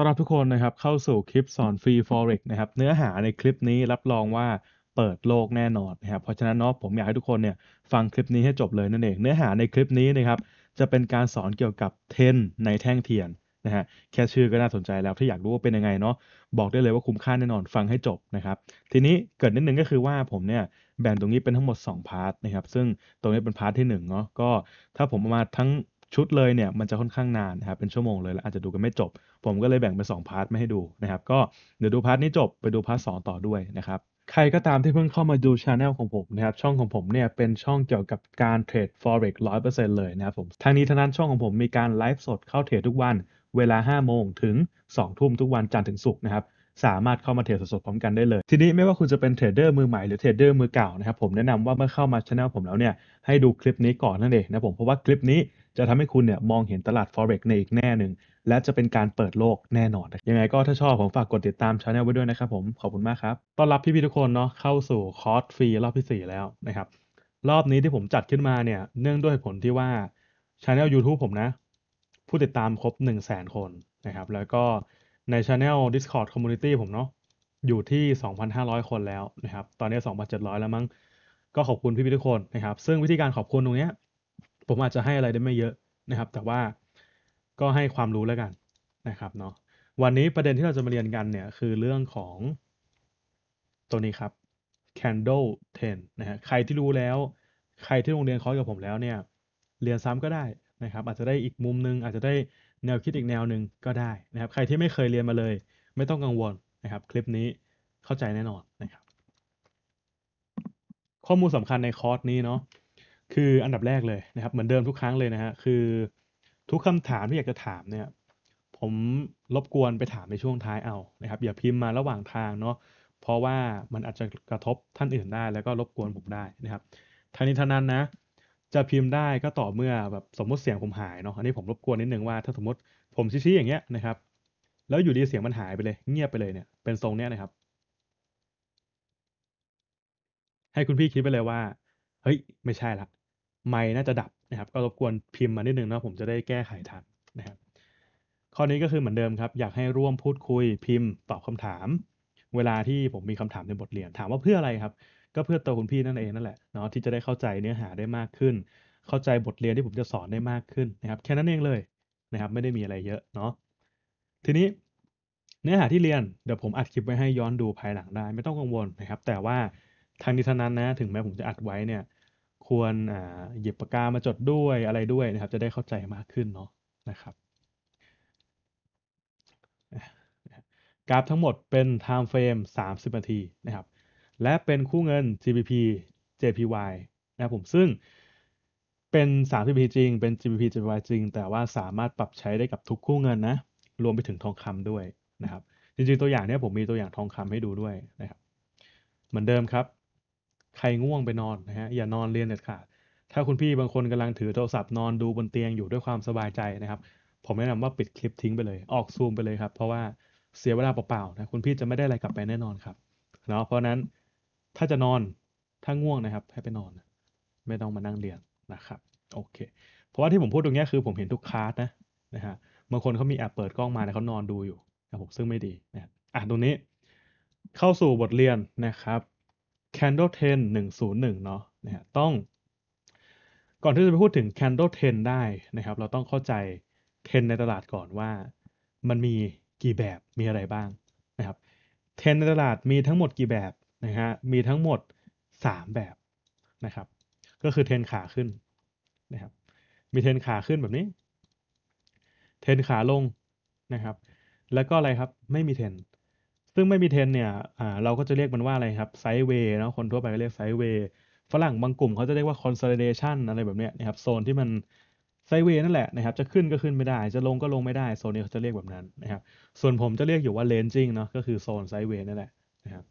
ต้อนรับทุกคนนะครับเข้าสู่คลิปสอนฟรี forex นะครับเนื้อหาในคลิปนี้รับรองว่าเปิดโลกแน่นอนนะครับเพราะฉะนั้นเนาะผมอยากให้ทุกคนเนี่ยฟังคลิปนี้ให้จบเลยนั่นเอง เนื้อหาในคลิปนี้นะครับจะเป็นการสอนเกี่ยวกับเทนในแท่งเทียนนะฮะแค่ชื่อก็น่าสนใจแล้วถ้าอยากรู้ว่าเป็นยังไงเนาะบอกได้เลยว่าคุ้มค่าแน่นอนฟังให้จบนะครับทีนี้เกิดนิดนึงก็คือว่าผมเนี่ยแบ่งตรงนี้เป็นทั้งหมด2พาร์ทนะครับซึ่งตรงนี้เป็นพาร์ทที่1เนาะก็ถ้าผมมาทั้งชุดเลยเนี่ยมันจะค่อนข้างนานนะครับเป็นชั่วโมงเลยแล้วอาจจะดูกันไม่จบ ผมก็เลยแบ่งเป็น2พาร์ทไม่ให้ดูนะครับ ก็ เดี๋ยวดูพาร์ทนี้จบไปดูพาร์ทสต่อด้วยนะครับ ใครก็ตามที่เพิ่งเข้ามาดูช anel ของผมนะครับ ช่องของผมเนี่ยเป็นช่องเกี่ยวกับการเทรด forex 100%เลยนะครับผมทางนี้ทางนั้นช่องของผมมีการไลฟ์สดเข้าเทรดทุกวัน เวลา 5 โมงถึง2ทุ่มทุกวันจันทร์ถึงศุกร์นะครับสามารถเข้ามาเทรดสดๆพร้อมกันได้เลย ทีนี้ไม่ว่าคุณจะเป็นเทรดเดอร์มือใหม่หรือเทรดเดอร์มือเก่านะครับผมแนะนำว่าเมื่อเข้ามาช anel ผมแล้วเนี่ยให้ดูคลิปนี้ก่อนนั่นเองนะผมเพราะว่าคลิปนี้จะทำให้คุณเนี่ยมองเห็นตลาด forex ในอีกแน่หนึ่ง และจะเป็นการเปิดโลกแน่นอนยังไงก็ถ้าชอบผมฝากกดติดตามช anel ไว้ด้วยนะครับผม ขอบคุณมากครับ ต้อนรับพี่ๆทุกคนเนาะเข้าสู่คอร์สฟรีรอบที่ 4 แล้วนะครับ รอบนี้ที่ผมจัดขึ้นมาเนี่ย เนื่องด้วยผลที่ว่าช anel YouTube ผมนะ ผู้ติดตามครบ 1 0 0 0 0แคนนะครับ แล้วก็ในช anel Discord Community ผมเนาะอยู่ที่ 2,500 คนแล้วนะครับ ตอนนี้ 2,700 แล้วมั้ง ก็ขอบคุณพี่ๆทุกคนนะครับ ซึ่งวิธีการขอบคุณตรงนี้ผมอาจจะให้อะไรได้ไม่เยอะนะครับ แต่ว่าก็ให้ความรู้แล้วกันนะครับเนาะ วันนี้ประเด็นที่เราจะมาเรียนกันเนี่ยคือเรื่องของ ตัวนี้ครับ candle 10นะฮะ ใครที่รู้แล้ว ใครที่โรงเรียนคอร์สกับผมแล้วเนี่ย เรียนซ้ำก็ได้นะครับ อาจจะได้อีกมุมนึงอาจจะได้แนวคิดอีกแนวหนึ่งก็ได้นะครับ ใครที่ไม่เคยเรียนมาเลย ไม่ต้องกังวลนะครับ คลิปนี้เข้าใจแน่นอนนะครับ ข้อมูลสำคัญในคอร์สนี้เนาะคืออันดับแรกเลยนะครับ เหมือนเดิมทุกครั้งเลยนะฮะคือ ทุกคำถามที่อยากจะถามเนี่ยผมรบกวนไปถามในช่วงท้ายเอานะครับอย่าพิมพ์มาระหว่างทางเนาะเพราะว่ามันอาจจะกระทบท่านอื่นได้แล้วก็รบกวนผมได้นะครับทั้งนี้ทั้งนั้นนะ จะพิมพ์ได้ก็ต่อเมื่อแบบสมมติเสียงผมหายเนาะอันนี้ผมรบกวนนิดนึงว่า ถ้าสมมติผมชี้ๆอย่างเงี้ยนะครับแล้วอยู่ดีเสียงมันหายไปเลย เงียบไปเลยเนี่ย เป็นทรงเนี้ยนะครับ ให้คุณพี่คิดไปเลยว่าเฮ้ย ไม่ใช่ละไมน่าจะดับนะครับ ก็รบกวนพิมพ์มานิดนึงนะผมจะได้แก้ไขทันนะครับ ข้อนี้ก็คือเหมือนเดิมครับ อยากให้ร่วมพูดคุยพิมพ์ตอบคำถาม เวลาที่ผมมีคำถามในบทเรียนถามว่าเพื่ออะไรครับ ก็เพื่อตัวคุณพี่นั่นเองนั่นแหละเนาะที่จะได้เข้าใจเนื้อหาได้มากขึ้น เข้าใจบทเรียนที่ผมจะสอนได้มากขึ้นนะครับ แค่นั้นเองเลยนะครับ ไม่ได้มีอะไรเยอะเนาะทีนี้เนื้อหาที่เรียน เดี๋ยวผมอัดคลิปไว้ให้ย้อนดูภายหลังได้ ไม่ต้องกังวลนะครับแต่ว่าทางนิทานนั้นนะถึงแม้ผมจะอัดไว้เนี่ยควรหยิบปากกามาจดด้วยอะไรด้วยนะครับ จะได้เข้าใจมากขึ้นเนาะนะครับกราฟทั้งหมดเป็น time frame 30 นาทีนะครับและเป็นคู่เงิน GBP JPY นะครับผมซึ่งเป็น 30 p จริง เป็น GBP JPY จริง แต่ว่าสามารถปรับใช้ได้กับทุกคู่เงินนะรวมไปถึงทองคำด้วยนะครับจริงๆตัวอย่างเนี้ยผมมีตัวอย่างทองคำให้ดูด้วยนะครับเหมือนเดิมครับใครง่วงไปนอนนะฮะอย่านอนเรียนเด็ดขาดถ้าคุณพี่บางคนกำลังถือโทรศัพท์นอนดูบนเตียงอยู่ด้วยความสบายใจนะครับ ผมแนะนำว่าปิดคลิปทิ้งไปเลยออกซูมไปเลยครับเพราะว่าเสียเวลาเปล่าๆนะคุณพี่จะไม่ได้อะไรกลับไปแน่นอนครับเนาะเพราะนั้นถ้าจะนอน ถ้าง่วงนะครับ ให้ไปนอน ไม่ต้องมานั่งเรียนนะครับโอเค เพราะว่าที่ผมพูดตรงนี้คือ ผมเห็นทุกคลาสนะนะฮะบางคนเขามีแอปเปิดกล้องมาแต่เขานอนดูอยู่นะผมซึ่งไม่ดีนะอ่ะตรงนี้ เข้าสู่บทเรียนนะครับ candle 10 101 เนาะนะฮะ ต้อง ก่อนที่จะไปพูดถึง candle 10ได้นะครับ เราต้องเข้าใจ10ในตลาดก่อนว่า มันมีกี่แบบมีอะไรบ้างนะครับ10ในตลาดมีทั้งหมดกี่แบบนะฮะ มีทั้งหมด 3 แบบนะครับ ก็คือ10ขาขึ้นนะครับ มี10ขาขึ้นแบบนี้10ขาลงนะครับ แล้วก็อะไรครับ ไม่มี10ซึ่งไม่มีเทนเนี่ยอ่าเราก็จะเรียกมันว่าอะไรครับไซด์เวย์นะคนทั่วไปก็เรียกไซด์เวย์ ฝรั่งบางกลุ่มเขาจะเรียกว่า consolidation อะไรแบบเนี้ยนะครับโซนที่มันไซเวย์นั่นแหละนะครับจะขึ้นก็ขึ้นไม่ได้จะลงก็ลงไม่ได้ โซนนี้เขาจะเรียกแบบนั้นนะครับส่วนผมจะเรียกอยู่ว่าเลนจิ n งเนาะก็คือโซนไซเวย์นั่นแหละนะครับ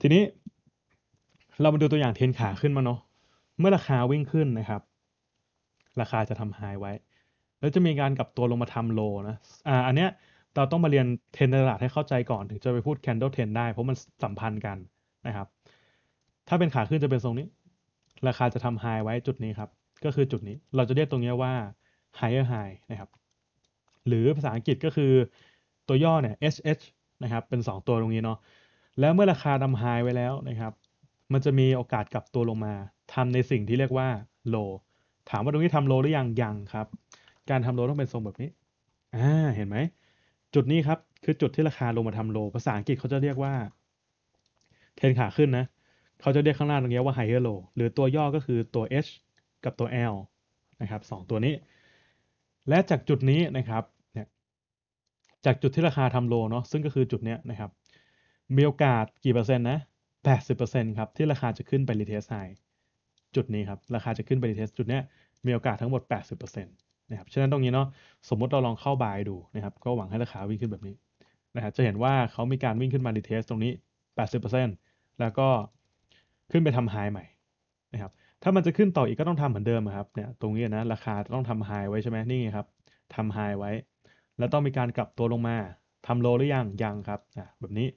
ทีนี้เรามาดูตัวอย่างเทนขาขึ้นมาเนาะเมื่อราคาวิ่งขึ้นนะครับ ราคาจะทำไฮไว้ แล้วจะมีการกลับตัวลงมาทำโลนะอ่าอันเนี้ยเราต้องมาเรียนเทรนตลาดให้เข้าใจก่อนถึงจะไปพูดแคนโด e t r e n ได้ เพราะมันสัมพันธ์กันนะครับ ถ้าเป็นขาขึ้นจะเป็นทรงนี้ ราคาจะทำไฮไว้จุดนี้ครับ ก็คือจุดนี้เราจะเรียกตรงนี้ว่า higher high นะครับ หรือภาษาอังกฤษก็คือตัวย่อเนี่ย SH นะครับ เป็น 2 ตัวตรงนี้เนาะแล้วเมื่อราคาทำไฮไว้แล้วนะครับมันจะมีโอกาสกลับตัวลงมาทำในสิ่งที่เรียกว่า low ถามว่าตรงนี้ทำ low หรือยังยังครับ การทำ low ต้องเป็นทรงแบบนี้อ่าเห็นไหมจุดนี้ครับคือจุดที่ราคาลงมาทำโล ภาษาอังกฤษเขาจะเรียกว่าเทนขาขึ้นนะเขาจะเรียกข้างล่างตรงนี้ว่า higher low หรือตัวย่อก็คือตัว H กับตัว L นะครับสองตัวนี้และจากจุดนี้นะครับเนี่ยจากจุดที่ราคาทำโลเนาะซึ่งก็คือจุดเนี้ยนะครับ มีโอกาสกี่เปอร์เซ็นต์นะ80%ครับที่ราคาจะขึ้นไปรีเทสไฮจุดนี้ครับราคาจะขึ้นไปรีเทสจุดนี้มีโอกาสทั้งหมด80%นะครับ ฉะนั้นตรงนี้เนาะ สมมติเราลองเข้าบายดูนะครับ ก็หวังให้ราคาวิ่งขึ้นแบบนี้นะครับจะเห็นว่าเขามีการวิ่งขึ้นมาดีเทสตรงนี้ 80%แล้วก็ขึ้นไปทำไฮใหม่นะครับ ถ้ามันจะขึ้นต่ออีกก็ต้องทำเหมือนเดิมครับ เนี่ยตรงนี้นะ ราคาต้องทำไฮไว้ใช่ไหมนี่ไงครับทำไฮไว้แล้วต้องมีการกลับตัวลงมา ทำโลหรือยัง ยังครับ อ่ะแบบนี้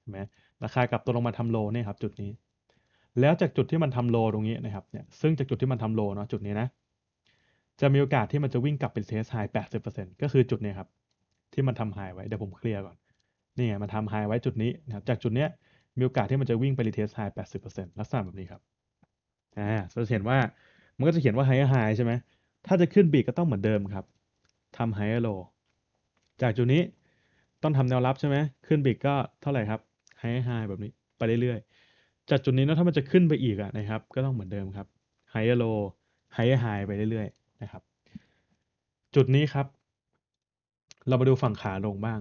เห็นไหมราคากลับตัวลงมาทำโลเนี่ยครับจุดนี้ แล้วจากจุดที่มันทำโลตรงนี้นะครับ เนี่ยซึ่งจากจุดที่มันทำโลเนาะจุดนี้นะจะมีโอกาสที่มันจะวิ่งกลับเป็นเซสไฮแปดสิบเปอร์เซ็นก็คือจุดนี้ครับที่มันทำไฮไว้เดี๋ยวผมเคลียร์ก่อนนี่ไงมันทำไฮไว้จุดนี้นะครับจากจุดเนี้ยมีโอกาสที่มันจะวิ่งไปรีเทสไฮแปดสิบเปอร์เซ็นลักษณะแบบนี้ครับอ่าเราจะเห็นว่ามันก็จะเขียนว่าไฮไฮใช่ไหมถ้าจะขึ้นบีก็ต้องเหมือนเดิมครับทำไฮโลจากจุดนี้ต้องทำแนวรับใช่ไหมขึ้นบีก็เท่าไหร่ครับไฮไฮแบบนี้ไปเรื่อยๆ จากจุดนี้นะถ้ามันจะขึ้นไปอีกอะนะครับก็ต้องเหมือนเดิมครับไฮโลไฮไฮไปเรื่อยนะครับ จุดนี้ครับ เรามาดูฝั่งขาลงบ้าง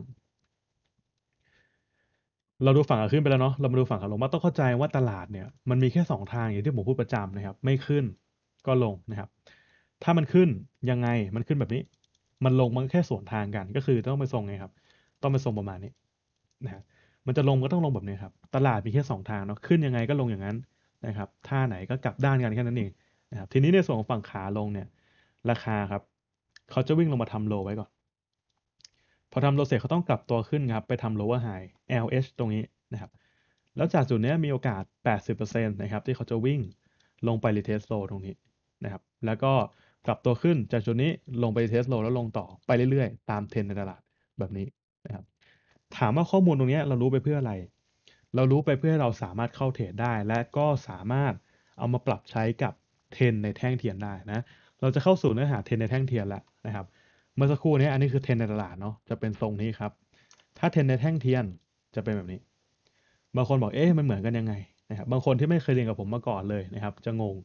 เราดูฝั่งขาขึ้นไปแล้วเนาะ เรามาดูฝั่งขาลงบ้างต้องเข้าใจว่าตลาดเนี่ย มันมีแค่ 2 ทางอย่างที่ผมพูดประจำนะครับ ไม่ขึ้นก็ลงนะครับ ถ้ามันขึ้นยังไง มันขึ้นแบบนี้ มันลงมันแค่สวนทางกัน ก็คือต้องไปทรงไงครับ ต้องไปทรงประมาณนี้นะมันจะลงก็ต้องลงแบบนี้ครับ ตลาดมีแค่ 2 ทางเนาะ ขึ้นยังไงก็ลงอย่างนั้นนะครับท่าไหนก็กลับด้านกันแค่นั้นเองนะครับ ทีนี้ในส่วนของฝั่งขาลงเนี่ยราคาครับ เขาจะวิ่งลงมาทำโลไว้ก่อน พอทำโลเสร็จเขาต้องกลับตัวขึ้นครับไปทำ lower high LH ตรงนี้นะครับ แล้วจากจุดนี้มีโอกาส 80%นะครับที่เขาจะวิ่งลงไปรี t e s t low ตรงนี้นะครับ แล้วก็กลับตัวขึ้นจากจุดนี้ลงไปรี t e s t low แล้วลงต่อไปเรื่อยๆ ตามเทรนในตลาดแบบนี้นะครับ ถามว่าข้อมูลตรงนี้เรารู้ไปเพื่ออะไร เรารู้ไปเพื่อให้เราสามารถเข้าเทรดได้ และก็สามารถเอามาปรับใช้กับเทรนในแท่งเทียนได้นะเราจะเข้าสู่เนื้อหาเทรนในแท่งเทียนแล้วนะครับ เมื่อสักครู่นี้อันนี้คือเทรนในตลาดเนาะ จะเป็นทรงนี้ครับ ถ้าเทรนในแท่งเทียนจะเป็นแบบนี้ บางคนบอกเอ๊ะมันเหมือนกัน ยังไงนะครับ บางคนที่ไม่เคยเรียนกับผมมาก่อนเลยนะครับ จะงง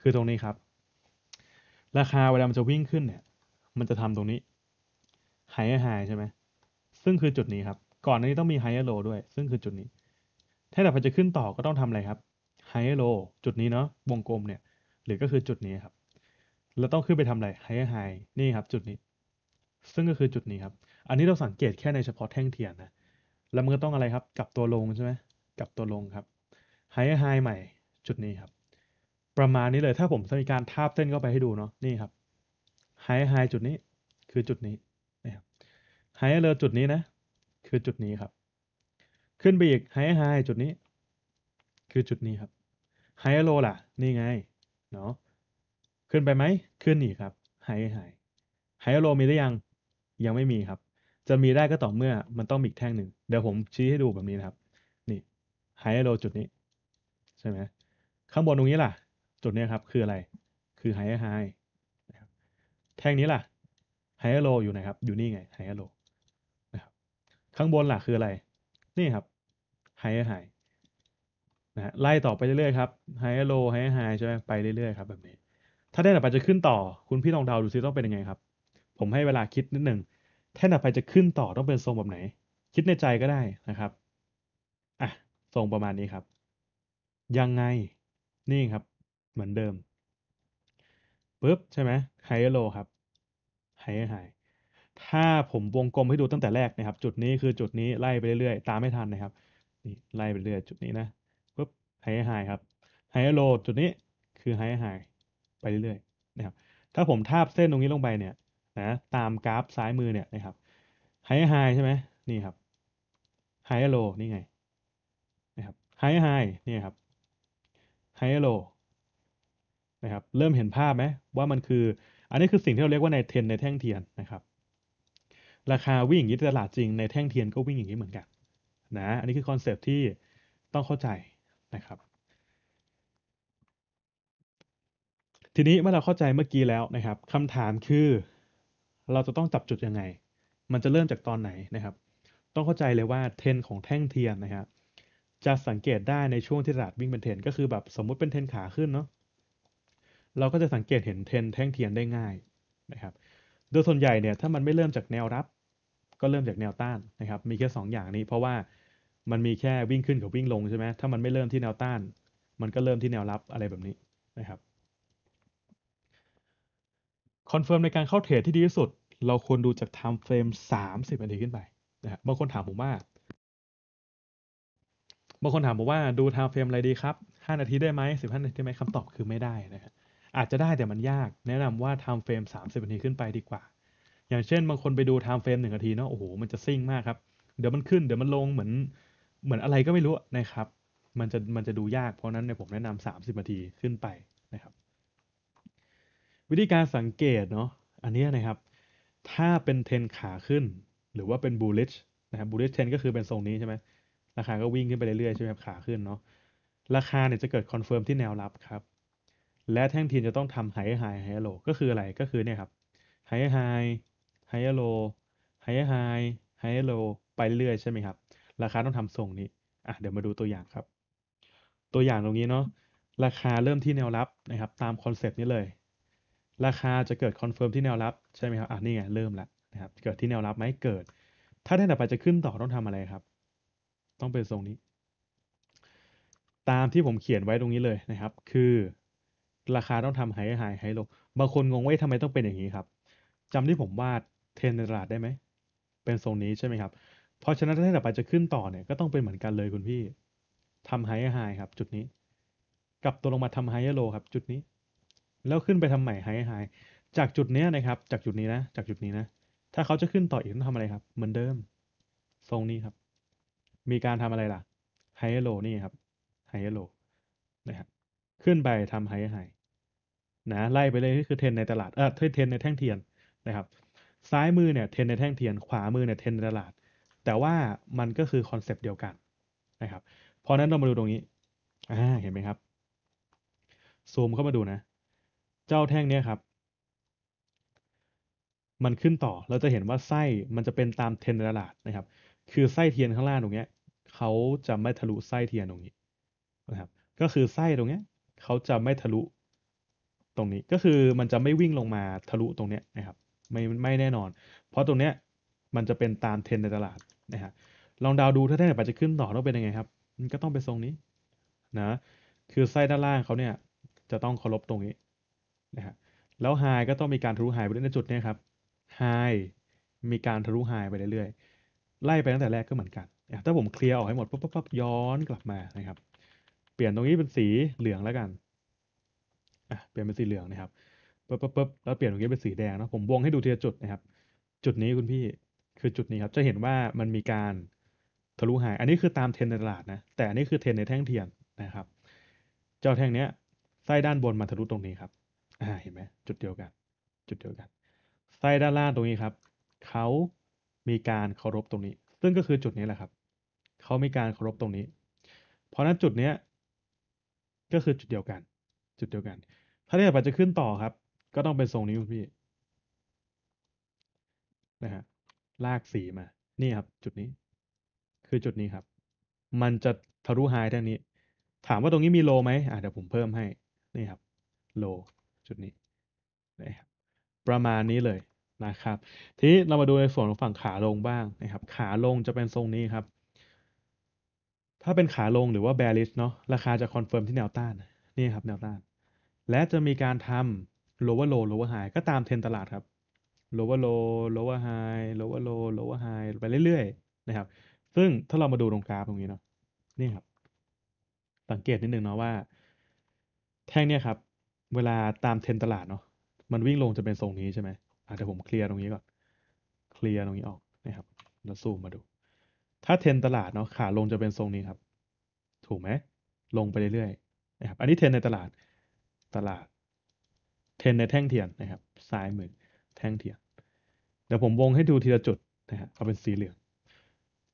คือตรงนี้ครับ ราคาเวลามันจะวิ่งขึ้นเนี่ย มันจะทำตรงนี้ ไฮเออรไฮใช่ไหม ซึ่งคือจุดนี้ครับ ก่อนนนี้ต้องมีไฮเออโลด้วย ซึ่งคือจุดนี้ ถ้าแต่พอจะขึ้นต่อก็ต้องทำอะไรครับ ไฮเออโลจุดนี้เนาะ วงกลมเนี่ย หรือก็คือจุดนี้ครับเราต้องขึ้นไปทำอะไรไฮไฮนี่ครับ จุดนี้ ซึ่งก็คือจุดนี้ครับ อันนี้เราสังเกตแค่ในเฉพาะแท่งเทียนนะแล้วมันก็ต้องอะไรครับ กลับตัวลงใช่ไหมกลับตัวลงครับไฮไฮใหม่ จุดนี้ครับ ประมาณนี้เลยถ้าผมจะมีการทาบเส้นเข้าไปให้ดูเนาะนี่ครับไฮไฮจุดนี้คือจุดนี้นะครับไฮเลอจุดนี้นะ คือจุดนี้ครับ ขึ้นไปอีกไฮไฮจุดนี้ คือจุดนี้ครับไฮโลล่ะ นี่ไง เนาะขึ้นไปไหม ขึ้นอีกครับ ไฮ ไฮ ไฮโลมีได้ยัง ยังไม่มีครับ จะมีได้ก็ต่อเมื่อมันต้องมีอีกแท่งหนึ่งเดี๋ยวผมชี้ให้ดูแบบนี้นะครับ นี่ ไฮโลจุดนี้ ใช่ไหมข้างบนตรงนี้ล่ะ จุดนี้ครับคืออะไร คือไฮไฮ แท่งนี้ล่ะ ไฮโลอยู่ไหนครับ อยู่นี่ไง ไฮโลนะครับข้างบนล่ะคืออะไร นี่ครับ ไฮไฮนะไล่ต่อไปเรื่อยๆครับ ไฮโลไฮไฮใช่ไหมไปเรื่อยๆครับแบบนี้ถ้าแท่นถัดไปจะขึ้นต่อคุณพี่ลองเดาดูซิต้องเป็นยังไงครับ ผมให้เวลาคิดนิดหนึ่งแท่นถัดไปจะขึ้นต่อต้องเป็นทรงแบบไหน คิดในใจก็ได้นะครับ อ่ะทรงประมาณนี้ครับ ยังไง นี่ครับ เหมือนเดิม ปึ๊บใช่ไหมไฮโลครับ ไฮไฮถ้าผมวงกลมให้ดูตั้งแต่แรกนะครับ จุดนี้คือจุดนี้ไล่ไปเรื่อยๆ ตามไม่ทันนะครับ นี่ไล่ไปเรื่อยจุดนี้นะ ปึ๊บ ไฮไฮครับ ไฮโลจุดนี้คือไฮไฮไปเรื่อยๆ นะครับ ถ้าผมทาบเส้นตรงนี้ลงไปเนี่ย นะ ตามกราฟซ้ายมือเนี่ย นะครับ ไฮไฮใช่ไหมนี่ครับ ไฮโล นี่ไง นะครับ ไฮไฮนี่ครับ ไฮโล นะครับ เริ่มเห็นภาพไหมว่ามันคือ อันนี้คือสิ่งที่เราเรียกว่าในเทนในแท่งเทียนนะครับ ราคาวิ่งอย่างนี้ตลาดจริงในแท่งเทียนก็วิ่งอย่างนี้เหมือนกัน นะ อันนี้คือคอนเซปที่ต้องเข้าใจนะครับทีนี้เมื่อเราเข้าใจเมื่อกี้แล้วนะครับคำถามคือ เราจะต้องจับจุดยังไง มันจะเริ่มจากตอนไหนนะครับ ต้องเข้าใจเลยว่าเทนของแท่งเทียนนะครับ จะสังเกตได้ ในช่วงที่ตลาดวิ่งเป็นเทนก็คือ แบบสมมุติเป็นเทนขาขึ้นเนาะ เราก็จะสังเกตเห็นเทนแท่งเทียนได้ง่ายนะครับ โดยส่วนใหญ่เนี่ยถ้ามันไม่เริ่มจากแนวรับ ก็เริ่มจากแนวต้านนะครับ มีแค่ 2ออย่างนี้ เพราะว่ามันมีแค่วิ่งขึ้นกับวิ่งลงใช่ไหมถ้ามันไม่เริ่มที่แนวต้าน มันก็เริ่มที่แนวรับอะไรแบบนี้นะครับคอนเฟิร์มในการเข้าเทรดที่ดีที่สุด เราควรดูจากไทม์เฟรมสามสิบนาทีขึ้นไปนะฮะบางคนถามผมว่าบางคนถามผมว่าดูไทม์เฟรมอะไรดีครับห้านาทีได้ไหมสิบห้านาทีได้ไหมคำตอบคือไม่ได้นะฮะอาจจะได้แต่มันยากแนะนำว่าไทม์เฟรมสามสิบนาทีขึ้นไปดีกว่า อย่างเช่นบางคนไปดูไทม์เฟรมหนึ่งนาทีเนาะโอ้โหมันจะซิ่งมากครับเดี๋ยวมันขึ้นเดี๋ยวมันลงเหมือนเหมือนอะไรก็ไม่รู้นะครับ มันจะมันจะดูยากเพราะนั้นในผมแนะนำ30 นาทีขึ้นไปวิธีการสังเกตเนาะอันนี้นะครับถ้าเป็นเทนขาขึ้น หรือว่าเป็นบูลิชนะครับบูลิชเทนก็คือเป็นทรงนี้ใช่ไหมราคาก็วิ่งขึ้นไปเรื่อยๆใช่ไหมขาขึ้นเนาะราคาเนี่ยจะเกิดคอนเฟิร์มที่แนวรับครับและแท่งเทียนจะต้องทำไฮไฮไฮโลก็คืออะไรก็คือเนี่ยครับไฮไฮไฮโลไฮไฮไฮโลไปเรื่อยใช่ไหมครับ ราคาต้องทำทรงนี้อ่ะเดี๋ยวมาดูตัวอย่างครับ ตัวอย่างตรงนี้เนาะราคาเริ่มที่แนวรับนะครับ ตามคอนเซปต์นี้เลยราคาจะเกิดคอนเฟิร์มที่แนวรับใช่ไหมครับ อ่ะนี่ไงเริ่มแล้วนะครับเกิดที่แนวรับไหมเกิด ถ้าแท่งต่อไปจะขึ้นต่อ ต้องทำอะไรครับ ต้องเป็นทรงนี้ ตามที่ผมเขียนไว้ตรงนี้เลยนะครับ คือราคาต้องทำไฮไฮไฮโลบางคนงงว่าทำไมต้องเป็นอย่างนี้ครับจำที่ผมวาดเทรนในตลาดได้ไหม เป็นทรงนี้ใช่ไหมครับเพราะฉะนั้นถ้าแท่งต่อไปจะขึ้นต่อเนี่ยก็ต้องเป็นเหมือนกันเลยคุณพี่ทำไฮไฮครับ จุดนี้กลับตัวลงมาทำไฮโลครับ จุดนี้แล้วขึ้นไปทำใหม่ไฮไฮ จากจุดนี้นะครับ จากจุดนี้นะ จากจุดนี้นะ ถ้าเขาจะขึ้นต่ออีกต้องทำอะไรครับ เหมือนเดิม ทรงนี้ครับ มีการทำอะไรล่ะ ไฮโลนี่ครับ ไฮโลนะครับ ขึ้นไปทำไฮไฮ นะ ไล่ไปเลยนี่คือเทนในตลาด เออเทนในแท่งเทียน นะครับ ซ้ายมือเนี่ย เทนในแท่งเทียน ขวามือเนี่ยเทนในตลาด แต่ว่ามันก็คือคอนเซปต์เดียวกัน นะครับ เพราะนั้นเรามาดูตรงนี้ อ่า เห็นไหมครับ ซูมเข้ามาดูนะเจ้าแท่งเนี้ยครับ มันขึ้นต่อ เราจะเห็นว่าไส้มันจะเป็นตามเทนดลาดนะครับ คือไส้เทียนข้างล่างตรงเนี้ยเขาจะไม่ทะลุไส้เทียนตรงนี้นะครับ ก็คือไส้ตรงเนี้ยเขาจะไม่ทะลุตรงนี้ ก็คือมันจะไม่วิ่งลงมาทะลุตรงเนี้ยนะครับ ไม่ไม่แน่นอน เพราะตรงเนี้ยมันจะเป็นตามเทนในตลาดนะฮะลองดาวดูถ้าท่งปัจจะขึ้นต่อต้องเป็นยังไงครับ มันก็ต้องเป็นทรงนี้นะ คือไส้ด้านล่างเขาเนี่ยจะต้องเคารพตรงนี้นะฮะแล้ว high ก็ต้องมีการทะลุ high ไปเรื่อยในจุดนี้ครับ high มีการทะลุ high ไปเรื่อยๆ ไล่ไปตั้งแต่แรกก็เหมือนกัน ถ้าผมเคลียร์ออกให้หมดปุ๊บปั๊บย้อนกลับมานะครับ เปลี่ยนตรงนี้เป็นสีเหลืองแล้วกัน อ่ะ เปลี่ยนเป็นสีเหลืองนะครับปุ๊บปุ๊บป๊บแล้วเปลี่ยนตรงนี้เป็นสีแดงนะผมวงให้ดูทีละจุดนะครับ จุดนี้คุณพี่ คือจุดนี้ครับ จะเห็นว่ามันมีการทะลุหาย อันนี้คือตามเทรนในตลาดนะ แต่อันนี้คือเทรนในแท่งเทียนนะครับ เจ้าแท่งเนี้ยไส้ด้านบนมาทะลุตรงนี้ครับอ่าเห็นไหมจุดเดียวกัน จุดเดียวกันไส้ด้านล่างตรงนี้ครับเขามีการเคารพตรงนี้ ซึ่งก็คือจุดนี้แหละครับเขามีการเคารพตรงนี้ เพราะนั้นจุดเนี้ย ก็คือจุดเดียวกัน จุดเดียวกันถ้าเรียกว่าจะขึ้นต่อครับ ก็ต้องเป็นทรงนี้คุณพี่นะฮะลากสีมา นี่ครับ จุดนี้ คือจุดนี้ครับ มันจะทะลุไฮทางนี้ ถามว่าตรงนี้มีโลไหมอ่าเดี๋ยวผมเพิ่มให้นี่ครับ โลจุดนี้นะครับประมาณนี้เลยนะครับ ทีนี้เรามาดูในส่วนของฝั่งขาลงบ้างนะครับ ขาลงจะเป็นทรงนี้ครับ ถ้าเป็นขาลงหรือว่า bearish เนาะราคาจะคอนเฟิร์มที่แนวต้านนี่ครับแนวต้าน และจะมีการทำ lower low lower high ก็ตามเทรนตลาดครับ lower low lower high lower low lower high ไปเรื่อยๆ นะครับ ซึ่งถ้าเรามาดูตรงกราฟตรงนี้เนาะนี่ครับ สังเกตนิดนึงเนาะว่า แท่งเนี่ยครับเวลาตามเทรนตลาดเนาะมันวิ่งลงจะเป็นทรงนี้ใช่ไหมอาจเดี๋ยวผมเคลียร์ตรงนี้ก่อนเคลียร์ตรงนี้ออกนะครับแล้วซูมมาดู ถ้าเทรนตลาดเนาะขาลงจะเป็นทรงนี้ครับ ถูกไหม ลงไปเรื่อยๆนะครับอันนี้เทรนในตลาดตลาด เทรนในแท่งเทียนนะครับซ้ายมือแท่งเทียนเดี๋ยวผมวงให้ดูทีละจุดนะฮะเอาเป็นสีเหลือง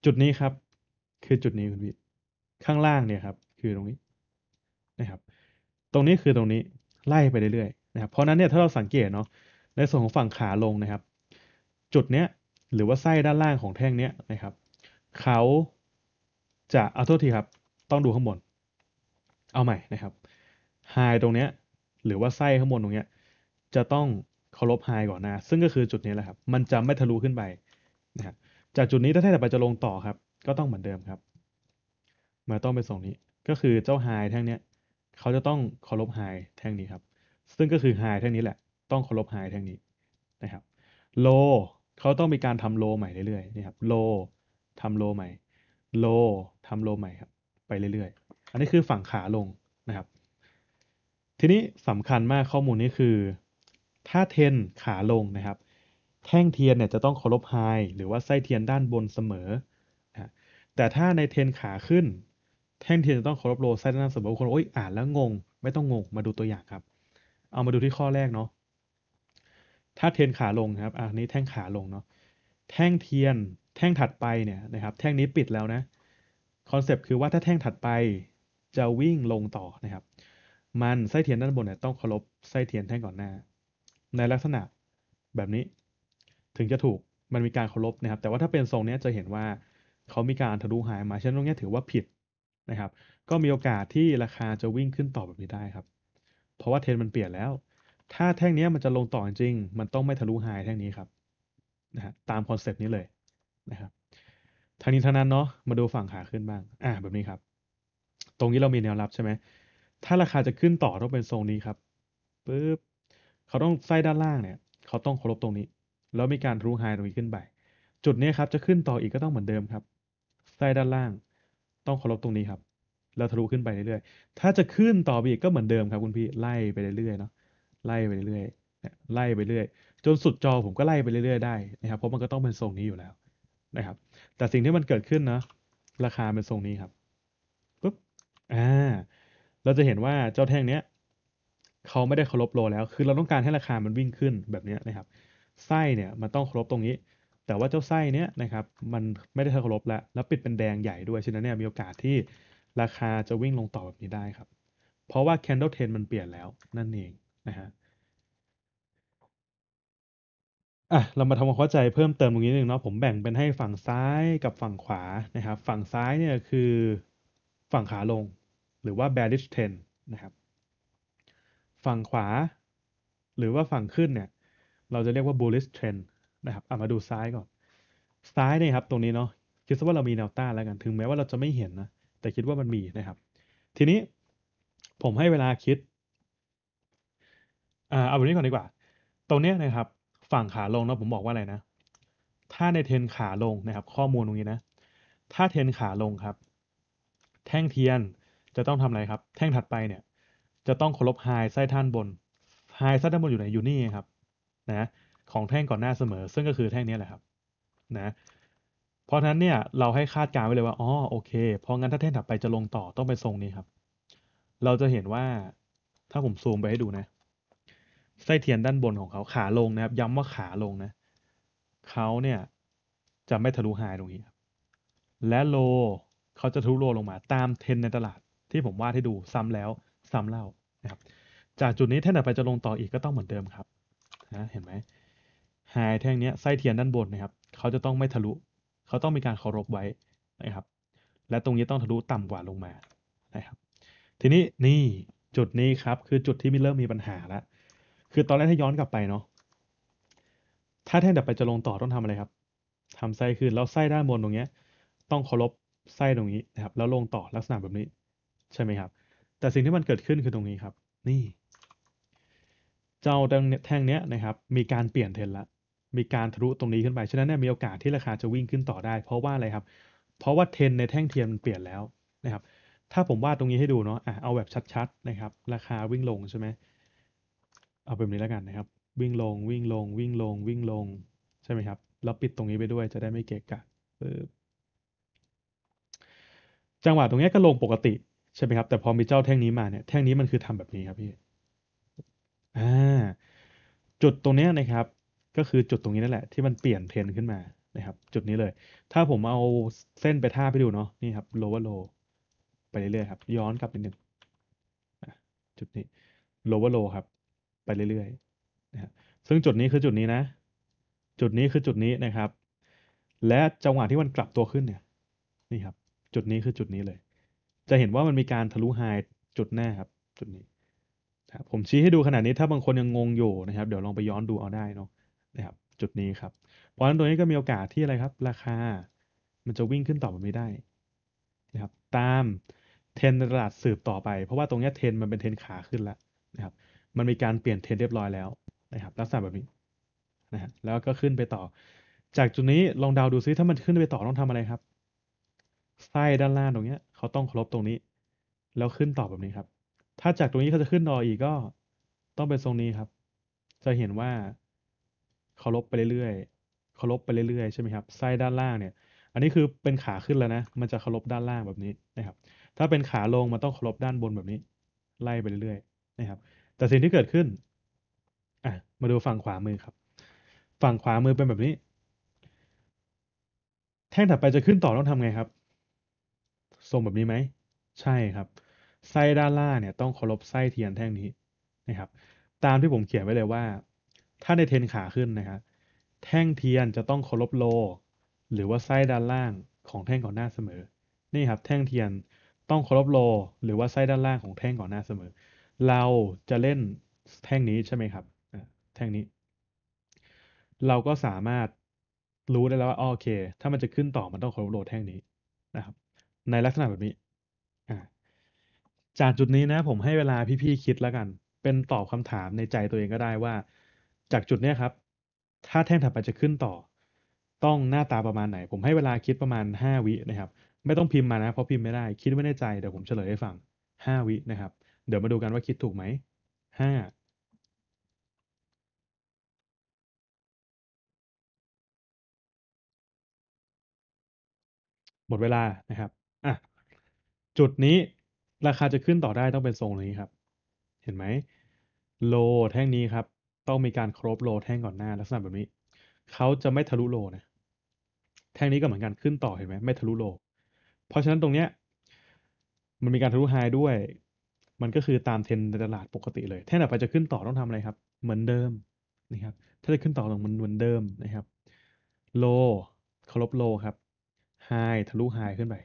จุดนี้ครับ คือจุดนี้คุณพี่ข้างล่างเนี่ยครับ คือตรงนี้นะครับ ตรงนี้คือตรงนี้ไล่ไป เรื่อยๆนะครับ เพราะนั้นเนี่ยถ้าเราสังเกตเนาะในส่วนของฝั่งขาลงนะครับ จุดเนี้ยหรือว่าไส้ด้านล่างของแท่งเนี้ยนะครับเขาจะเอาโทษทีครับต้องดูข้างบนเอาใหม่นะครับไฮตรงเนี้ยหรือว่าไส้ข้างบนตรงเนี้ยจะต้อง เคารพไฮก่อนนะซึ่งก็คือจุดนี้แหละครับ มันจะไม่ทะลุขึ้นไปนะครับจากจุดนี้ถ้าแท่งต่อไปจะลงต่อครับ ก็ต้องเหมือนเดิมครับมาต้องไปส่งนี้ ก็คือเจ้าไฮแท่งเนี้ยเขาจะต้องเคารพไฮแท่งนี้ครับ ซึ่งก็คือไฮแท่งนี้แหละ ต้องเคารพไฮแท่งนี้นะครับ โลเขาต้องมีการทำโล ใหม่เรื่อยๆนี่ครับ โลทำโลใหม่ โลทำโลใหม่ครับ ไปเรื่อย ๆ อันนี้คือฝั่งขาลงนะครับ ทีนี้สำคัญมากข้อมูลนี้คือ ถ้าเทนขาลงนะครับ แท่งเทียนเนี่ยจะต้องเคารพไฮ หรือว่าไส้เทียนด้านบนเสมอ แต่ถ้าในเทนขาขึ้นแท่งเทียนจะต้องเคารพโลไซด์นนสมมติว่าคนโอ๊ยอ่านแล้วงง ไม่ต้องงง มาดูตัวอย่างครับ เอามาดูที่ข้อแรกเนาะ ถ้าเทียนขาลงครับอันนี้แท่งขาลงเนาะ แท่งเทียน แท่งถัดไปเนี่ยนะครับ แท่งนี้ปิดแล้วนะ คอนเซปต์คือว่าถ้าแท่งถัดไป จะวิ่งลงต่อนะครับ มันไส้เทียนด้านบนเนี่ยต้องเคารพไส้เทียนแท่งก่อนหน้า ในลักษณะแบบนี้ ถึงจะถูก มันมีการเคารพนะครับ แต่ว่าถ้าเป็นทรงนี้จะเห็นว่าเขามีการทะลุหายมาเช่นตรงนี้ถือว่าผิดนะครับ ก็มีโอกาสที่ราคาจะวิ่งขึ้นต่อแบบนี้ได้ครับ เพราะว่าเทรนมันเปลี่ยนแล้ว ถ้าแท่งนี้มันจะลงต่อ จริง มันต้องไม่ทะลุไฮแท่งนี้ครับ นะฮะตามคอนเซปต์นี้เลยนะครับทางนี้ ทางนั้นเนาะ มาดูฝั่งขาขึ้นบ้าง อ่าแบบนี้ครับ ตรงนี้เรามีแนวรับใช่ไหมถ้าราคาจะขึ้นต่อต้องเป็นทรงนี้ครับปุ๊บ เขาต้องไส้ด้านล่างเนี่ย เขาต้องเคารพตรงนี้ แล้วมีการทะลุไฮตรงนี้ขึ้นไปจุดนี้ครับจะขึ้นต่ออีกก็ต้องเหมือนเดิมครับไส้ด้านล่างต้องเคารพตรงนี้ครับ แล้วทะลุขึ้นไปเรื่อย ๆ ถ้าจะขึ้นต่อไปอีกก็เหมือนเดิมครับ คุณพี่ ไล่ไปเรื่อยๆ เนาะไล่ไปเรื่อยๆไล่ไปเรื่อยๆจนสุดจอผมก็ไล่ไปเรื่อยๆ ได้นะครับ เพราะมันก็ต้องเป็นทรงนี้อยู่แล้วนะครับ แต่สิ่งที่มันเกิดขึ้นนะราคาเป็นทรงนี้ครับปุ๊บ อ่า เราจะเห็นว่าเจ้าแท่งเนี้ยเขาไม่ได้เคารพโลแล้ว คือเราต้องการให้ราคา มันวิ่งขึ้นแบบนี้นะครับ ไส้เนี่ย มันต้องเคารพตรงนี้แต่ว่าเจ้าไส้เนี้ยนะครับ มันไม่ได้เคารพแล้ว แล้วปิดเป็นแดงใหญ่ด้วยฉะนั้นเนี่ยมีโอกาสที่ราคาจะวิ่งลงต่อแบบนี้ได้ครับ เพราะว่า candle t r e n มันเปลี่ยนแล้วนั่นเองนะฮะอ่ะเรามาทำความเข้าใจเพิ่มเติมตรงนี้หนึ่งเนาะผมแบ่งเป็นให้ฝั่งซ้ายกับฝั่งขวานะครับฝั่งซ้ายเนี่ยคือฝั่งขาลงหรือว่า bearish trend นะครับฝั่งขวาหรือว่าฝั่งขึ้นเนี่ย เราจะเรียกว่า bullish trend นะครับเอามาดูซ้ายก่อน ซ้ายเนี่ยครับ ตรงนี้เนาะ คิดซะว่าเรามีแนวต้านแล้วกัน ถึง แม้ว่าเราจะไม่เห็นนะ แต่คิดว่ามันมีนะครับ ทีนี้ผมให้เวลาคิด เอาแบบนี้ก่อนดีกว่า ตรงเนี้ยนะครับ ฝั่งขาลงเนาะ ผมบอกว่าอะไรนะ ถ้าในเทนขาลงนะครับ ข้อมูลตรงนี้นะ ถ้าเทนขาลงครับ แท่งเทียนจะต้องทำอะไรครับ แท่งถัดไปเนี่ย จะต้องเคารพไฮ ไส้ท่านบน ไฮไส้ท่านบนอยู่ไหนอยู่นี่ครับ นะของแท่งก่อนหน้าเสมอซึ่งก็คือแท่งนี้แหละครับ นะ เพราะฉะนั้นเนี่ยเราให้คาดการไว้เลยว่าอ๋อโอเคเพราะงั้นถ้าแท่งถัดไปจะลงต่อต้องไปทรงนี้ครับ เราจะเห็นว่าถ้าผมซูมไปให้ดูนะไส้เทียนด้านบนของเขาขาลงนะครับย้ำว่าขาลงนะเขาเนี่ย จะไม่ทะลุไฮตรงนี้และโลเขาจะทะลุโลลงมาตามเทนในตลาดที่ผมวาดให้ดูซ้ำแล้วซ้ำเล่านะครับ จากจุดนี้แท่งถัดไปจะลงต่ออีกก็ต้องเหมือนเดิมครับนะเห็นไหมไฮแท่งนี้ไส้เทียนด้านบนนะครับเขาจะต้องไม่ทะลุเขาต้องมีการเคารพไว้นะครับ และตรงนี้ต้องทะลุต่ำกว่าลงมานะครับ ทีนี้นี่จุดนี้ครับคือจุดที่มีเริ่มมีปัญหาแล้วคือตอนแรกถ้าย้อนกลับไปเนาะถ้าแท่งดับไปจะลงต่อต้องทำอะไรครับ ทำไส้ขึ้นแล้วไส้ด้านบนตรงนี้ต้องเคารพไส้ตรงนี้นะครับ แล้วลงต่อลักษณะแบบนี้ ใช่ไหมครับ แต่สิ่งที่มันเกิดขึ้นคือตรงนี้ครับ นี่ เจ้าแท่งเนี้ยนะครับมีการเปลี่ยนเทนนละมีการทะลุตรงนี้ขึ้นไป ฉะนั้นเนี่ยมีโอกาสที่ราคาจะวิ่งขึ้นต่อได้ เพราะว่าอะไรครับ เพราะว่าเทนในแท่งเทียนเปลี่ยนแล้วนะครับ ถ้าผมวาดตรงนี้ให้ดูเนาะเอาแบบชัดๆ นะครับ ราคาวิ่งลงใช่ไหมเอาแบบนี้แล้วกันนะครับ วิ่งลง วิ่งลง วิ่งลง วิ่งลง ใช่ไหมครับ แล้วปิดตรงนี้ไปด้วย จะได้ไม่เกะกะจังหวะตรงนี้ก็ลงปกติใช่ไหมครับ แต่พอมีเจ้าแท่งนี้มาเนี่ย แท่งนี้มันคือทำแบบนี้ครับพี่อ่าจุดตรงนี้นะครับก็คือจุดตรงนี้นั่นแหละที่มันเปลี่ยน เทรนขึ้นมานะครับ จุดนี้เลย ถ้าผมเอาเส้นไปท่าไปดูเนาะนี่ครับ lower low ไปเรื่อยๆครับย้อนกลับไปหนึ่งจุดนี้ lower low ครับ ไปเรื่อยๆนะครับซึ่งจุดนี้คือจุดนี้นะ จุดนี้คือจุดนี้นะครับ และจังหวะที่มันกลับตัวขึ้นเนี่ย นี่ครับ จุดนี้คือจุดนี้เลย จะเห็นว่ามันมีการทะลุไฮจุดหน้าครับ จุดนี้ผมชี้ให้ดูขนาดนี้ ถ้าบางคนยังงงอยู่นะครับ เดี๋ยวลองไปย้อนดูเอาได้เนาะนะครับจุดนี้ครับเพราะฉะนั้นตัวนี้ก็มีโอกาสที่อะไรครับ ราคา มันจะวิ่งขึ้นต่อไปไม่ได้ นะครับ ตามเทรนตลาดสืบต่อไป เพราะว่าตรงนี้เทรนมันเป็นเทรนขาขึ้นแล้ว นะครับ มันมีการเปลี่ยนเทรนเรียบร้อยแล้ว นะครับลักษณะแบบนี้ นะฮะ แล้วก็ขึ้นไปต่อ จากจุดนี้ลองเดาดูซิ ถ้ามันขึ้นไปต่อต้องทำอะไรครับไส้ด้านล่างตรงนี้เขาต้องครบตรงนี้ แล้วขึ้นต่อแบบนี้ครับ ถ้าจากตรงนี้เขาจะขึ้นต่ออีกก็ต้องเป็นทรงนี้ครับ จะเห็นว่าเคารพไปเรื่อยๆ เคารพไปเรื่อยๆ ใช่ไหมครับ ไส้ด้านล่างเนี่ย อันนี้คือเป็นขาขึ้นแล้วนะ มันจะเคารพด้านล่างแบบนี้นะครับ ถ้าเป็นขาลงมันต้องเคารพด้านบนแบบนี้ ไล่ไปเรื่อยๆ นะครับ แต่สิ่งที่เกิดขึ้น อ่ะ มาดูฝั่งขวามือครับ ฝั่งขวามือเป็นแบบนี้ แท่งถัดไปจะขึ้นต่อต้องทำไงครับทรงแบบนี้ไหม ใช่ครับ ไส้ด้านล่างเนี่ย ต้องเคารพไส้เทียนแท่งนี้นะครับ ตามที่ผมเขียนไว้เลยว่าถ้าในเทนขาขึ้นนะฮะแท่งเทียนจะต้องเคารพโล หรือว่าไส้ด้านล่างของแท่งก่อนหน้าเสมอ นี่ครับ แท่งเทียนต้องเคารพโลหรือว่าไส้ด้านล่างของแท่งก่อนหน้าเสมอ เราจะเล่นแท่งนี้ใช่ไหมครับ แท่งนี้ เราก็สามารถรู้ได้แล้วว่าโอเค ถ้ามันจะขึ้นต่อมันต้องเคารพโลแท่งนี้นะครับ ในลักษณะแบบนี้ จากจุดนี้นะ ผมให้เวลาพี่ๆคิดแล้วกัน เป็นตอบคำถามในใจตัวเองก็ได้ว่าจากจุด เนี้ยครับ ถ้าแท่งถัดไปจะขึ้นต่อ ต้องหน้าตาประมาณไหน ผมให้เวลาคิดประมาณ5วินะครับ ไม่ต้องพิมพ์มานะ เพราะพิมพ์ไม่ได้ คิดไ่ไดนใจ เดี๋ยวผมเฉลยให้ฟัง5วินะครับ เดี๋ยวมาดูกันว่าคิดถูกไหม ห้าหมดเวลานะครับ อ่ะ จุดนี้ราคาจะขึ้นต่อได้ต้องเป็นทรงนี้ครับ เห็นไหม โล แท่งนี้ครับต้องมีการครบโลแท่งก่อนหน้า ลักษณะแบบนี้เขาจะไม่ทะลุโลนะแท่งนี้ก็เหมือนกันขึ้นต่อเห็นไหมไม่ทะลุโล เพราะฉะนั้นตรงเนี้ย มันมีการทะลุไฮด้วย มันก็คือตามเทรนในตลาดปกติเลยแท่งต่อไปจะขึ้นต่อต้องทำอะไรครับ เหมือนเดิมนะครับถ้าจะขึ้นต่อต้องมันเหมือนเดิมนะครับโลเคารพโลครับไฮทะลุไฮขึ้นไป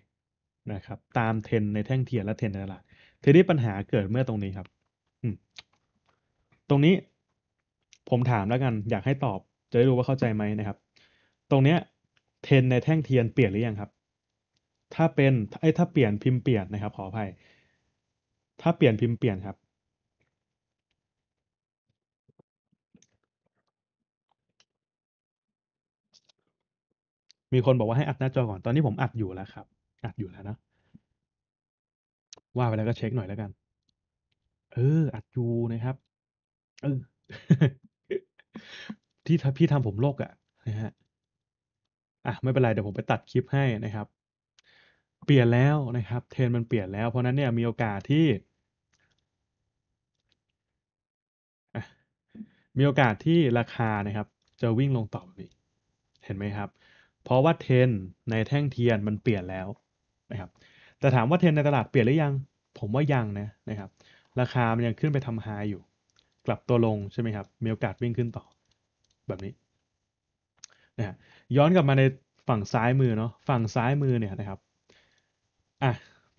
นะครับ ตามเทรนในแท่งเทียนและเทรนในตลาดทีนี้ปัญหาเกิดเมื่อตรงนี้ครับตรงนี้ผมถามแล้วกัน อยากให้ตอบ จะได้รู้ว่าเข้าใจไหมนะครับ ตรงเนี้ย เทนในแท่งเทียนเปลี่ยนหรือยังครับ ถ้าเป็นไอ้ถ้าเปลี่ยนพิมพ์เปลี่ยนนะครับขออภัยถ้าเปลี่ยนพิมพ์เปลี่ยนครับ มีคนบอกว่าให้อัดหน้าจอก่อนตอนนี้ผมอัดอยู่แล้วครับ อัดอยู่แล้วนะว่าไปแล้วก็เช็คหน่อยแล้วกัน เออ อัดอยู่นะครับ เออที่พี่ทำผมโลกอะนะฮะอ่ะ ไม่เป็นไรเดี๋ยวผมไปตัดคลิปให้นะครับ เปลี่ยนแล้วนะครับ เทรนมันเปลี่ยนแล้ว เพราะนั้นเนี่ยมีโอกาสที่ มีโอกาสที่ราคานะครับ จะวิ่งลงต่อี้เห็นไหมครับ เพราะว่าเทรนในแท่งเทียนมันเปลี่ยนแล้วนะครับ แต่ถามว่าเทรนในตลาดเปลี่ยนหรือยัง ผมว่ายังนะนะครับ ราคามันยังขึ้นไปทำไฮอยู่กลับตัวลงใช่ไหมครับมีโอกาสวิ่งขึ้นต่อ แบบนี้นะฮะย้อนกลับมาในฝั่งซ้ายมือเนาะฝั่งซ้ายมือเนี่ยนะครับอ่ะ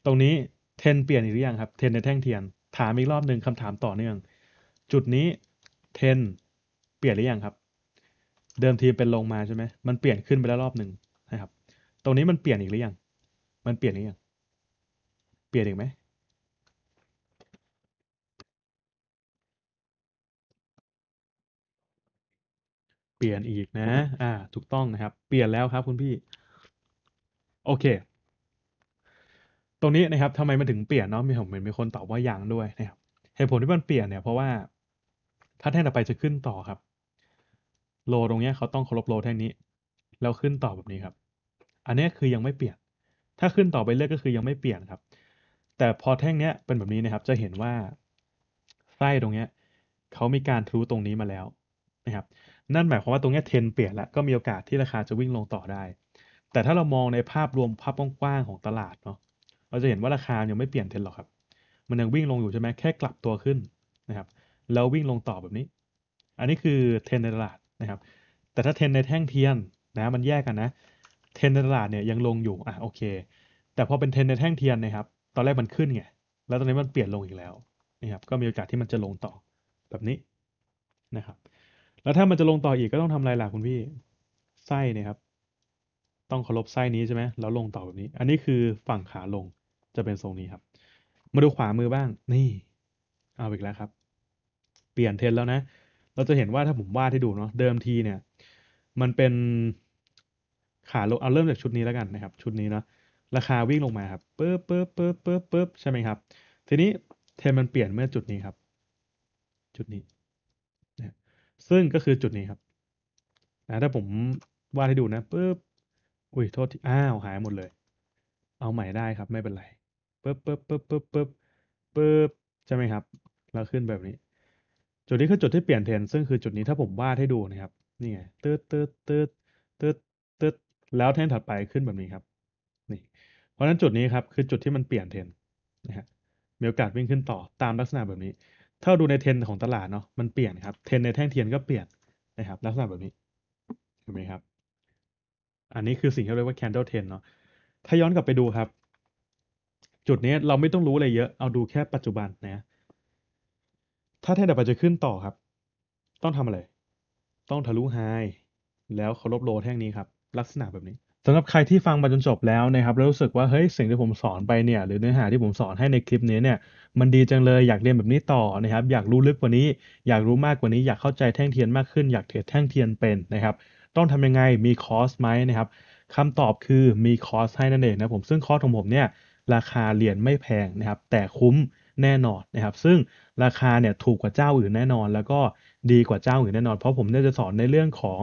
ตรงนี้เทนเปลี่ยนหรือยังครับ เทนในแท่งเทียน ถามอีกรอบหนึ่งคำถามต่อเนื่อง จุดนี้เทนเปลี่ยนหรือยังครับ เดิมทีเป็นลงมาใช่ไหมมันเปลี่ยนขึ้นไปแล้วรอบหนึ่งนะครับ ตรงนี้มันเปลี่ยนอีกหรือยัง มันเปลี่ยนหรือยัง เปลี่ยนอีกไหมเปลี่ยนอีกนะ อ่าถูกต้องนะครับ เปลี่ยนแล้วครับ คุณพี่ โอเค ตรงนี้นะครับทำไมมันถึงเปลี่ยนเนาะมีผมเห็นมีคนตอบว่ายังด้วยนะครับเหตุผลที่มันเปลี่ยนเนี่ยเพราะว่าถ้าแท่งต่อไปจะขึ้นต่อครับ โลตรงนี้เขาต้องเคารพโลแท่งนี้ แล้วขึ้นต่อแบบนี้ครับ อันนี้คือยังไม่เปลี่ยน ถ้าขึ้นต่อไปเรื่อยก็คือยังไม่เปลี่ยนครับ แต่พอแท่งเนี้ยเป็นแบบนี้นะครับ จะเห็นว่าไส้ตรงเนี้ยเขามีการทรูตรงนี้มาแล้วนะครับนั่นหมายความว่าตรงนี้เทนเปลี่ยนแล้วก็มีโอกาสที่ราคาจะวิ่งลงต่อได้ แต่ถ้าเรามองในภาพรวมภาพกว้างของตลาดเนาะ เราจะเห็นว่าราคายังไม่เปลี่ยนเทนหรอกครับ มันยังวิ่งลงอยู่ใช่ไหม แค่กลับตัวขึ้นนะครับแล้ววิ่งลงต่อแบบนี้ อันนี้คือเทนในตลาดนะครับ แต่ถ้าเทนในแท่งเทียนนะมันแยกกันนะ เทนในตลาดเนี่ยยังลงอยู่ อ่ะโอเค แต่พอเป็นเทนในแท่งเทียนนะครับ ตอนแรกมันขึ้นไง แล้วตอนนี้มันเปลี่ยนลงอีกแล้วนะครับ ก็มีโอกาสที่มันจะลงต่อแบบนี้นะครับแล้วถ้ามันจะลงต่ออีกก็ต้องทำลายหลักคุณพี่ ไส้เนี่ยครับ ต้องเคารพไส้นี้ใช่ไหมแล้วลงต่อแบบนี้ อันนี้คือฝั่งขาลง จะเป็นทรงนี้ครับ มาดูขวามือบ้าง นี่ เอาอีกแล้วครับ เปลี่ยนเทนแล้วนะ เราจะเห็นว่าถ้าผมวาดให้ดูเนาะ เดิมทีเนี่ย มันเป็นขาลง เอาเริ่มจากชุดนี้แล้วกันนะครับ ชุดนี้เนาะ ราคาวิ่งลงมาครับปึ๊บปึ๊บปึ๊บปึ๊บปึ๊บใช่ไหมครับ ทีนี้เทนมันเปลี่ยนเมื่อจุดนี้ครับ จุดนี้ซึ่งก็คือจุดนี้ครับนะถ้าผมวาดให้ดูนะปึ๊บ อุ้ยโทษที่อ้าวหายหมดเลย เอาใหม่ได้ครับไม่เป็นไร ปึ๊บปึ๊บปึ๊บปึ๊บปึ๊บปุ๊บใช่ไหมครับ เราขึ้นแบบนี้ จุดนี้คือจุดที่เปลี่ยนเทรนซึ่งคือจุดนี้ถ้าผมวาดให้ดูนะครับ นี่ไงต๊ดต๊ดต๊ดต๊ดต๊ดแล้วเทรนถัดไปขึ้นแบบนี้ครับ นี่ เพราะฉะนั้นจุดนี้ครับคือจุดที่มันเปลี่ยนเทรนนะฮะมีโอกาสวิ่งขึ้นต่อตามลักษณะแบบนี้ถ้าดูในเทรนของตลาดเนาะมันเปลี่ยนครับเทรนในแท่งเทียนก็เปลี่ยนนะครับ ลักษณะแบบนี้เห็นไหมครับ อันนี้คือสิ่งที่เรียกว่า candle trend เนาะถ้าย้อนกลับไปดูครับ จุดนี้เราไม่ต้องรู้อะไรเยอะเอาดูแค่ปัจจุบันนะถ้าเทรนดับจะขึ้นต่อครับ ต้องทำอะไร ต้องทะลุไฮแล้วเคารพโลแท่งนี้ครับ ลักษณะแบบนี้สำหรับใครที่ฟังมาจนจบแล้วนะครับแล้วรู้สึกว่าเฮ้ยสิ่งที่ผมสอนไปเนี่ยหรือเนื้อหาที่ผมสอนให้ในคลิปนี้เนี่ยมันดีจังเลยอยากเรียนแบบนี้ต่อนะครับอยากรู้ลึกกว่านี้ อยากรู้มากกว่านี้อยากเข้าใจแท่งเทียนมากขึ้นอยากเทรดแท่งเทียนเป็นนะครับต้องทำยังไงมีคอร์สไหมนะครับคำตอบคือมีคอร์สให้นั่นเองนะผมซึ่งคอร์สของผมเนี่ยราคาเรียนไม่แพงนะครับแต่คุ้มแน่นอนนะครับซึ่งราคาเนี่ยถูกกว่าเจ้าอื่นแน่นอน แล้วก็ดีกว่าเจ้าอื่นแน่นอน เพราะผมเนี่ยจะสอนในเรื่องของ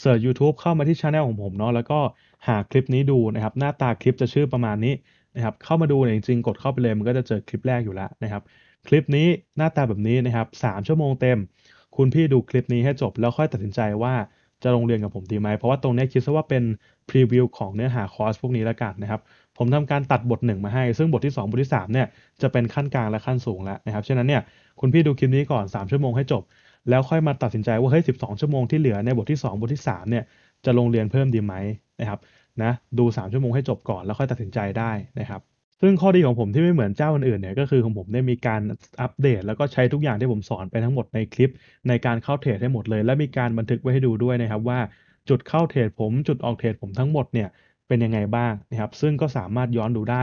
เสิร์ช u t u b e เข้ามาที่ช anel ของผมเนาะแล้วก็หาคลิปนี้ดูนะครับหน้าตาคลิปจะชื่อประมาณนี้นะครับเข้ามาดูเนี่ยจริงๆ กดเข้าไปเลย มันก็จะเจอคลิปแรกอยู่แล้วนะครับคลิปนี้หน้าตาแบบนี้นะครับสามชั่วโมงเต็ม คุณพี่ดูคลิปนี้ให้จบ แล้วค่อยตัดสินใจว่าจะลงเรียนกับผมดีไหมเพราะว่าตรงนี้คิดซะว่าเป็นพรีวิวของเนื้อหาคอร์สพวกนี้แล้วกันนะครับผมทำการตัดบทหนึ่งมาให้ ซึ่งบทที่ 2 บทที่3เนี่ยจะเป็นขั้นกลางและขั้นสูงแล้วนะครับฉะนั้นเนี่ยคุณพี่ดูคลิปนี้ก่อน 3 ชั่วโมงให้จบแล้วค่อยมาตัดสินใจว่าเฮ้ยสิชั่วโมงที่เหลือในบทที่ 2 บทที่3เนี่ยจะลงเรียนเพิ่มดีไหมนะครับนะดู 3 ชั่วโมงให้จบก่อนแล้วค่อยตัดสินใจได้นะครับซึ่งข้อดีของผมที่ไม่เหมือนเจ้าอื่นๆเนี่ยก็คือของผมได้มีการอัปเดต แล้วก็ใช้ทุกอย่างที่ผมสอนไปทั้งหมดในคลิป ในการเข้าเทรดให้หมดเลย และมีการบันทึกไว้ให้ดูด้วยนะครับว่าจุดเข้าเทรดผมจุดออกเทรดผมทั้งหมดเนี่ยเป็นยังไงบ้างนะครับซึ่งก็สามารถย้อนดูได้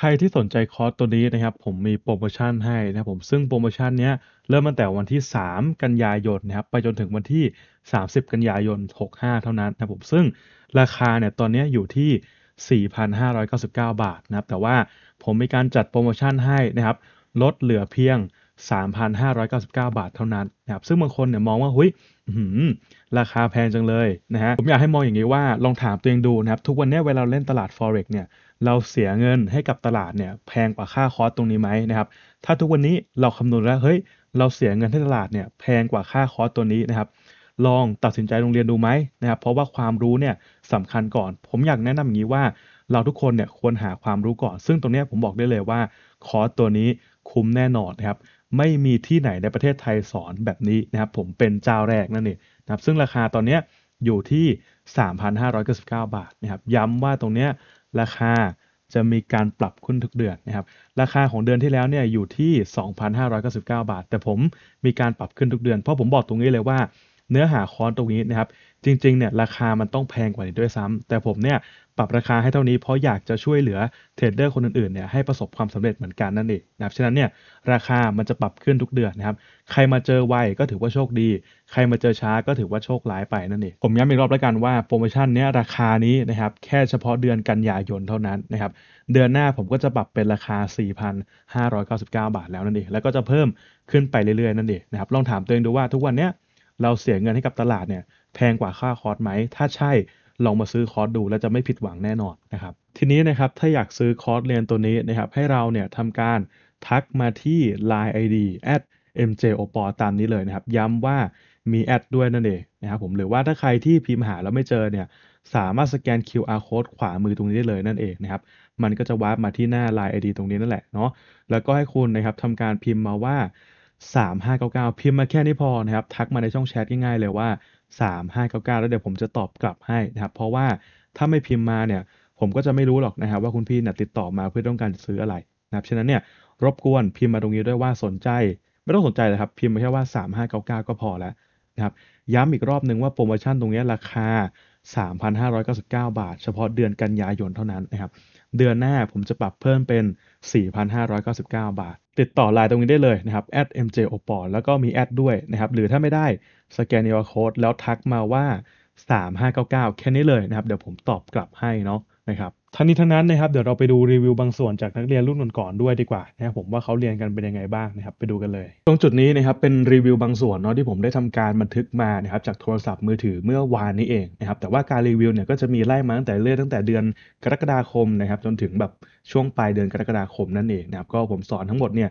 ใครที่สนใจคอร์สตัวนี้นะครับผมมีโปรโมชั่นให้นะครับผมซึ่งโปรโมชั่นนี้เริ่มตั้งแต่วันที่ 3 กันยายนนะครับไปจนถึงวันที่ 30 กันยายน 65 เท่านั้นนะครับผมซึ่งราคาเนี่ยตอนนี้อยู่ที่ 4,599 บาทนะครับแต่ว่าผมมีการจัดโปรโมชั่นให้นะครับลดเหลือเพียง 3,599 บาท เท่านั้นนะครับซึ่งบางคนเนี่ยมองว่าหุ้ยราคาแพงจังเลยนะฮะผมอยากให้มองอย่างนี้ว่าลองถามตัวเองดูนะครับ ทุกวันนี้เวลาเล่นตลาด Forex เนี่ยเราเสียเงินให้กับตลาดเนี่ยแพงกว่าค่าคอสตรงนี้ไหมนะครับ ถ้าทุกวันนี้เราคำนวณแล้ว เฮ้ย เราเสียเงินให้ตลาดเนี่ย แพงกว่าค่าคอสตัวนี้นะครับ ลองตัดสินใจโรงเรียนดูไหมนะครับ เพราะว่าความรู้เนี่ยสำคัญก่อน ผมอยากแนะนำอย่างนี้ว่าเราทุกคนเนี่ยควรหาความรู้ก่อน ซึ่งตรงนี้ผมบอกได้เลยว่าคอร์สตัวนี้คุ้มแน่นอนนะครับ ไม่มีที่ไหนในประเทศไทยสอนแบบนี้นะครับ ผมเป็นเจ้าแรกนั่นเองนะครับซึ่งราคาตอนนี้อยู่ที่ 3,599บาทนะครับ ย้ำว่าตรงเนี้ยราคาจะมีการปรับขึ้นทุกเดือนนะครับราคาของเดือนที่แล้วเนี่ยอยู่ที่ 2,599 บาท แต่ผมมีการปรับขึ้นทุกเดือนเพราะผมบอกตรงนี้เลยว่า เนื้อหาคอร์สตรงนี้นะครับจริงๆเนี่ยราคามันต้องแพงกว่านี้ด้วยซ้ำ แต่ผมเนี่ยปรับราคาให้เท่านี้ เพราะอยากจะช่วยเหลือเทรดเดอร์คนอื่นๆเนี่ยให้ประสบความสำเร็จเหมือนกันนั่นเองนะครับฉะนั้นเนี่ยราคามันจะปรับขึ้นทุกเดือนนะครับใครมาเจอไวก็ถือว่าโชคดี ใครมาเจอช้าก็ถือว่าโชคร้ายไปนั่นเองผมย้ำอีกรอบแล้วกันว่าโปรโมชั่นเนี้ยราคานี้นะครับแค่เฉพาะเดือนกันยายนเท่านั้นนะครับเดือนหน้าผมก็จะปรับเป็นราคา 4,599 บาทแล้วนั่นเองแล้วก็จะเพิ่มขึ้นไปเรื่อยๆนั่นเองนะครับลองถามตัวเองดูว่าทุกวันเนี้ยเราเสียเงินให้กับตลาดเนี่ยแพงกว่าค่าคอร์สไหมถ้าใช่ลองมาซื้อคอร์สดูแลวจะไม่ผิดหวังแน่นอนนะครับ ทีนี้นะครับ ถ้าอยากซื้อคอร์สเรียนตัวนี้นะครับ ให้เราเนี่ยทำการทักมาที่ Line ID at mjopor ตามนี้เลยนะครับ ย้ำว่ามีแอดด้วยนั่นเองนะครับผมหรือว่าถ้าใครที่พิมพ์หาแล้วไม่เจอเนี่ยสามารถสแกน QR code ขวามือตรงนี้ได้เลยนั่นเองนะครับ มันก็จะวาร์ปมาที่หน้า Line ID ตรงนี้นั่นแหละเนาะแล้วก็ให้คุณนะครับทำการพิมพ์มาว่า3599พิมพ์มาแค่นี้พอนะครับทักมาในช่องแชทง่ายๆเลยว่า3599 แล้วเดี๋ยวผมจะตอบกลับให้นะครับเพราะว่าถ้าไม่พิมพ์มาเนี่ย ผมก็จะไม่รู้หรอกนะครับ ว่าคุณพี่นะติดต่อมาเพื่อต้องการซื้ออะไรนะครับฉะนั้นเนี่ย รบกวนพิมพ์มาตรงนี้ด้วยว่าสนใจไม่ต้องสนใจเลยครับ พิมพ์มาแค่ว่า 3599 ก็พอแล้วนะครับย้ำอีกรอบหนึ่งว่าโปรโมชั่นตรงนี้ราคา 3,599 บาท เฉพาะเดือนกันยายนเท่านั้นนะครับเดือนหน้าผมจะปรับเพิ่มเป็น 4,599 บาท ติดต่อไลน์ตรงนี้ได้เลยนะครับ m j o p o r แล้วก็มีแอดด้วยนะครับหรือถ้าไม่ได้สแกนอ r โค้ดแล้วทักมาว่า3599 แค่นี้เลย นะครับเดี๋ยวผมตอบกลับให้เนาะนะครับทั้งนี้ทั้งนั้นนะครับ เดี๋ยวเราไปดูรีวิวบางส่วน จากนักเรียนรุ่นก่อนๆด้วยดีกว่านะครับ ผมว่าเขาเรียนกันเป็นยังไงบ้างนะครับไปดูกันเลย ตรงจุดนี้นะครับเป็นรีวิวบางส่วนเนาะที่ผมได้ทำการบันทึกมานะครับจากโทรศัพท์มือถือเมื่อวานนี้เองนะครับแต่ว่าการรีวิวเนี่ยก็จะมีไล่มาตั้งแต่เรื่อยตั้งแต่เดือนกรกฎาคมนะครับจนถึงแบบช่วงปลายเดือนกรกฎาคมนั่นเองนะครับก็ผมสอนทั้งหมดเนี่ย